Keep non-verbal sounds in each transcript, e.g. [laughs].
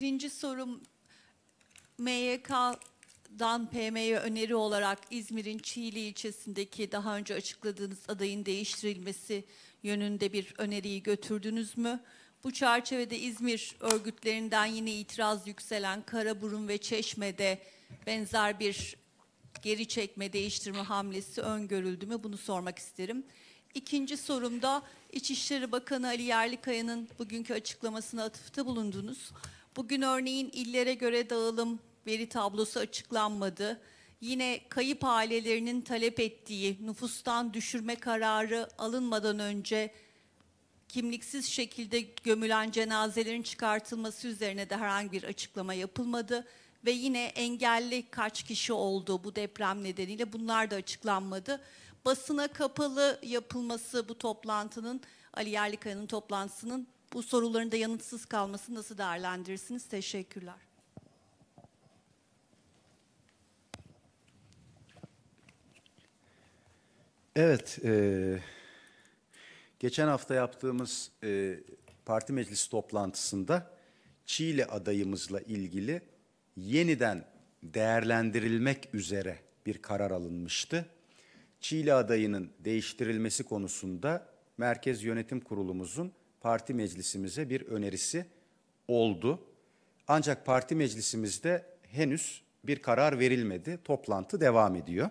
Birinci sorum MYK'dan PM'ye öneri olarak İzmir'in Çiğli ilçesindeki daha önce açıkladığınız adayın değiştirilmesi yönünde bir öneriyi götürdünüz mü? Bu çerçevede İzmir örgütlerinden yine itiraz yükselen Karaburun ve Çeşme'de benzer bir geri çekme değiştirme hamlesi öngörüldü mü? Bunu sormak isterim. İkinci sorumda İçişleri Bakanı Ali Yerlikaya'nın bugünkü açıklamasına atıfta bulundunuz. Bugün örneğin illere göre dağılım veri tablosu açıklanmadı. Yine kayıp ailelerinin talep ettiği nüfustan düşürme kararı alınmadan önce kimliksiz şekilde gömülen cenazelerin çıkartılması üzerine de herhangi bir açıklama yapılmadı ve yine engelli kaç kişi oldu bu deprem nedeniyle bunlar da açıklanmadı. Basına kapalı yapılması bu toplantının Ali Yerlikaya'nın toplantısının bu soruların da yanıtsız kalması nasıl değerlendirirsiniz? Teşekkürler. Evet, e, geçen hafta yaptığımız e, parti meclisi toplantısında Çiğli adayımızla ilgili yeniden değerlendirilmek üzere bir karar alınmıştı. Çiğli adayının değiştirilmesi konusunda Merkez Yönetim Kurulumuzun parti meclisimize bir önerisi oldu. Ancak parti meclisimizde henüz bir karar verilmedi. Toplantı devam ediyor.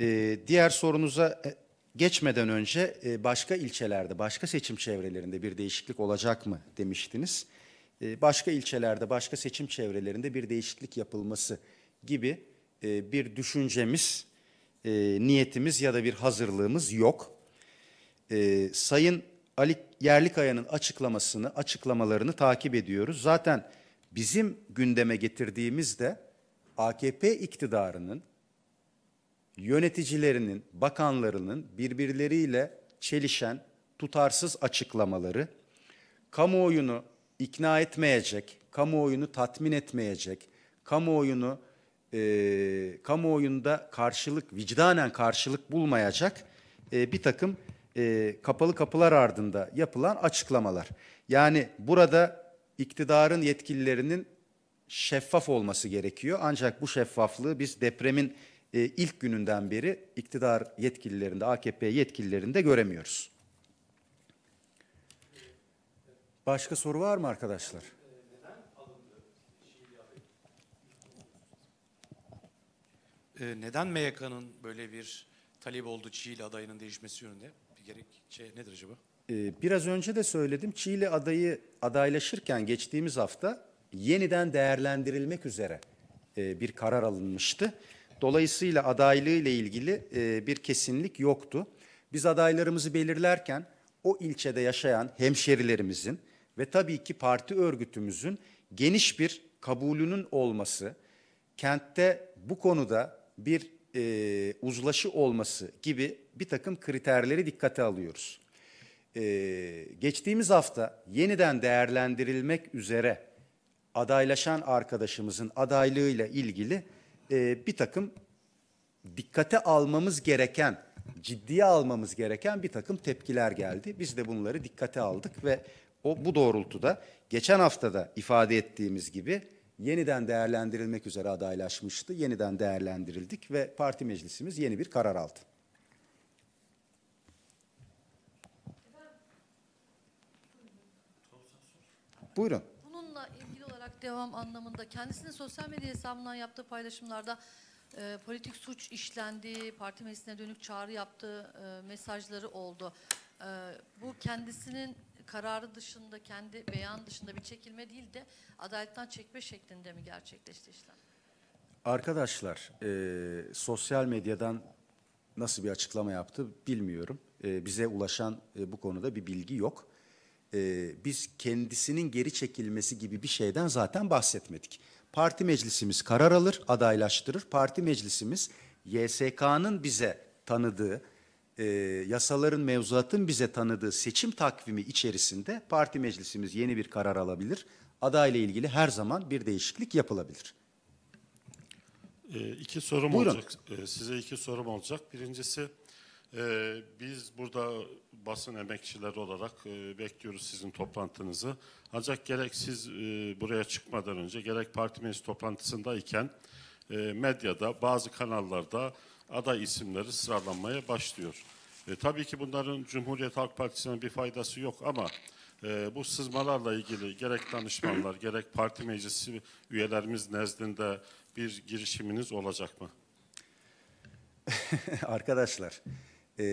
Ee, diğer sorunuza e, geçmeden önce e, başka ilçelerde, başka seçim çevrelerinde bir değişiklik olacak mı demiştiniz. E, başka ilçelerde, başka seçim çevrelerinde bir değişiklik yapılması gibi e, bir düşüncemiz, e, niyetimiz ya da bir hazırlığımız yok. E, Sayın Ali Yerlikaya'nın açıklamasını, açıklamalarını takip ediyoruz. Zaten bizim gündeme getirdiğimizde AKP iktidarının yöneticilerinin, bakanlarının birbirleriyle çelişen tutarsız açıklamaları kamuoyunu ikna etmeyecek, kamuoyunu tatmin etmeyecek, kamuoyunu e, kamuoyunda karşılık, vicdanen karşılık bulmayacak e, bir takım e, kapalı kapılar ardında yapılan açıklamalar. Yani burada iktidarın yetkililerinin şeffaf olması gerekiyor. Ancak bu şeffaflığı biz depremin e, ilk gününden beri iktidar yetkililerinde, AKP yetkililerinde göremiyoruz. Başka soru var mı arkadaşlar? E, neden MYK'nın böyle bir talep olduğu Çiğli adayının değişmesi yönünde? gerekçe nedir acaba? Ee, biraz önce de söyledim Çiğli adayı adaylaşırken geçtiğimiz hafta yeniden değerlendirilmek üzere e, bir karar alınmıştı. Dolayısıyla adaylığı ile ilgili e, bir kesinlik yoktu. Biz adaylarımızı belirlerken o ilçede yaşayan hemşerilerimizin ve tabii ki parti örgütümüzün geniş bir kabulünün olması, kentte bu konuda bir e, uzlaşı olması gibi bir takım kriterleri dikkate alıyoruz. E, geçtiğimiz hafta yeniden değerlendirilmek üzere adaylaşan arkadaşımızın adaylığıyla ilgili e, bir takım dikkate almamız gereken, ciddiye almamız gereken bir takım tepkiler geldi. Biz de bunları dikkate aldık ve o bu doğrultuda geçen haftada ifade ettiğimiz gibi yeniden değerlendirilmek üzere adaylaşmıştı. Yeniden değerlendirildik ve parti meclisimiz yeni bir karar aldı. Buyurun. Bununla ilgili olarak devam anlamında kendisinin sosyal medya hesabından yaptığı paylaşımlarda e, politik suç işlendiği, parti meclisine dönük çağrı yaptığı e, mesajları oldu. E, bu kendisinin kararı dışında, kendi beyan dışında bir çekilme değil de adaletten çekme şeklinde mi gerçekleşti işlem? Arkadaşlar e, sosyal medyadan nasıl bir açıklama yaptı bilmiyorum. E, bize ulaşan e, bu konuda bir bilgi yok. E, biz kendisinin geri çekilmesi gibi bir şeyden zaten bahsetmedik. Parti meclisimiz karar alır, adaylaştırır. Parti meclisimiz YSK'nın bize tanıdığı e, yasaların mevzuatın bize tanıdığı seçim takvimi içerisinde parti meclisimiz yeni bir karar alabilir. Adayla ilgili her zaman bir değişiklik yapılabilir. E, iki sorum Buyurun. olacak. E, size iki sorum olacak. Birincisi e, biz burada basın emekçileri olarak e, bekliyoruz sizin toplantınızı. Ancak gerek siz e, buraya çıkmadan önce gerek parti meclis toplantısındayken e, medyada bazı kanallarda aday isimleri sıralanmaya başlıyor. E, tabii ki bunların Cumhuriyet Halk Partisi'ne bir faydası yok ama e, bu sızmalarla ilgili gerek danışmanlar gerek parti meclisi üyelerimiz nezdinde bir girişiminiz olacak mı? [laughs] Arkadaşlar e,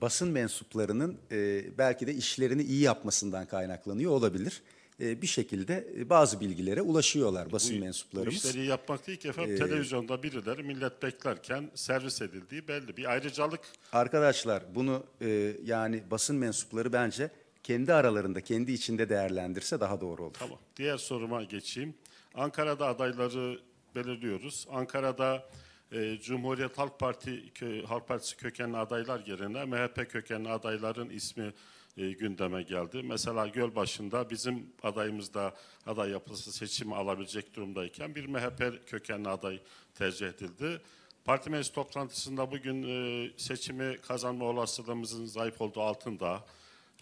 basın mensuplarının e, belki de işlerini iyi yapmasından kaynaklanıyor olabilir. E, bir şekilde e, bazı bilgilere ulaşıyorlar basın bu, mensuplarımız. Bu işleri yapmak değil ki efendim ee, televizyonda birileri millet beklerken servis edildiği belli. Bir ayrıcalık. Arkadaşlar bunu e, yani basın mensupları bence kendi aralarında, kendi içinde değerlendirse daha doğru olur. Tamam. Diğer soruma geçeyim. Ankara'da adayları belirliyoruz. Ankara'da e, Cumhuriyet Halk Parti kö, Halk Partisi kökenli adaylar yerine MHP kökenli adayların ismi e, gündeme geldi. Mesela Gölbaşı'nda bizim adayımız da aday yapısı seçimi alabilecek durumdayken bir MHP kökenli aday tercih edildi. Parti meclis toplantısında bugün e, seçimi kazanma olasılığımızın zayıf olduğu altında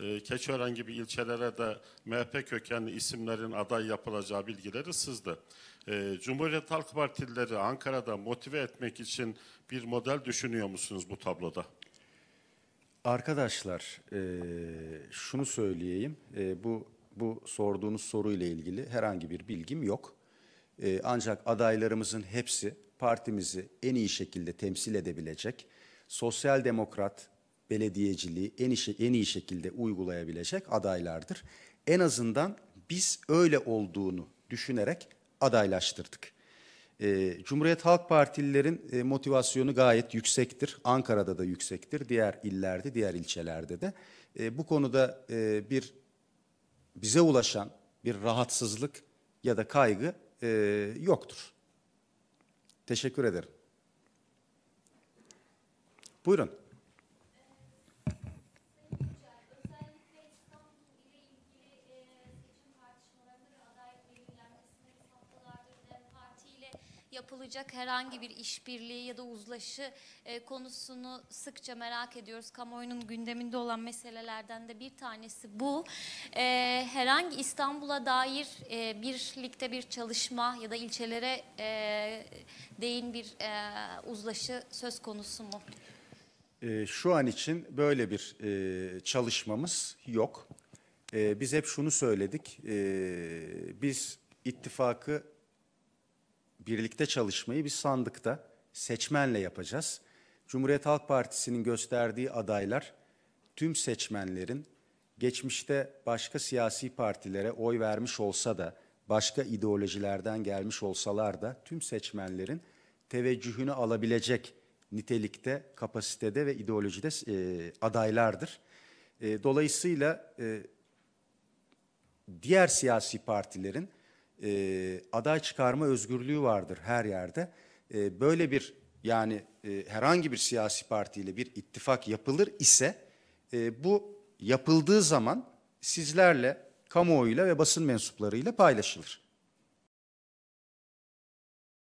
ee, Keçiören gibi ilçelere de MHP kökenli isimlerin aday yapılacağı bilgileri sızdı. Ee, Cumhuriyet Halk Partilileri Ankara'da motive etmek için bir model düşünüyor musunuz bu tabloda? Arkadaşlar e, şunu söyleyeyim e, bu bu sorduğunuz soruyla ilgili herhangi bir bilgim yok. E, ancak adaylarımızın hepsi partimizi en iyi şekilde temsil edebilecek sosyal demokrat, belediyeciliği en iyi, en iyi şekilde uygulayabilecek adaylardır. En azından biz öyle olduğunu düşünerek adaylaştırdık. Ee, Cumhuriyet Halk Partililerin e, motivasyonu gayet yüksektir. Ankara'da da yüksektir. Diğer illerde, diğer ilçelerde de. Ee, bu konuda e, bir bize ulaşan bir rahatsızlık ya da kaygı e, yoktur. Teşekkür ederim. Buyurun. yapılacak herhangi bir işbirliği ya da uzlaşı e, konusunu sıkça merak ediyoruz. Kamuoyunun gündeminde olan meselelerden de bir tanesi bu. E, herhangi İstanbul'a dair e, birlikte bir çalışma ya da ilçelere e, değin bir e, uzlaşı söz konusu mu? E, şu an için böyle bir e, çalışmamız yok. E, biz hep şunu söyledik. E, biz ittifakı birlikte çalışmayı bir sandıkta seçmenle yapacağız. Cumhuriyet Halk Partisi'nin gösterdiği adaylar tüm seçmenlerin geçmişte başka siyasi partilere oy vermiş olsa da başka ideolojilerden gelmiş olsalar da tüm seçmenlerin teveccühünü alabilecek nitelikte, kapasitede ve ideolojide e, adaylardır. E, dolayısıyla e, diğer siyasi partilerin e, aday çıkarma özgürlüğü vardır her yerde. E, böyle bir yani e, herhangi bir siyasi partiyle bir ittifak yapılır ise e, bu yapıldığı zaman sizlerle, kamuoyuyla ve basın mensuplarıyla paylaşılır.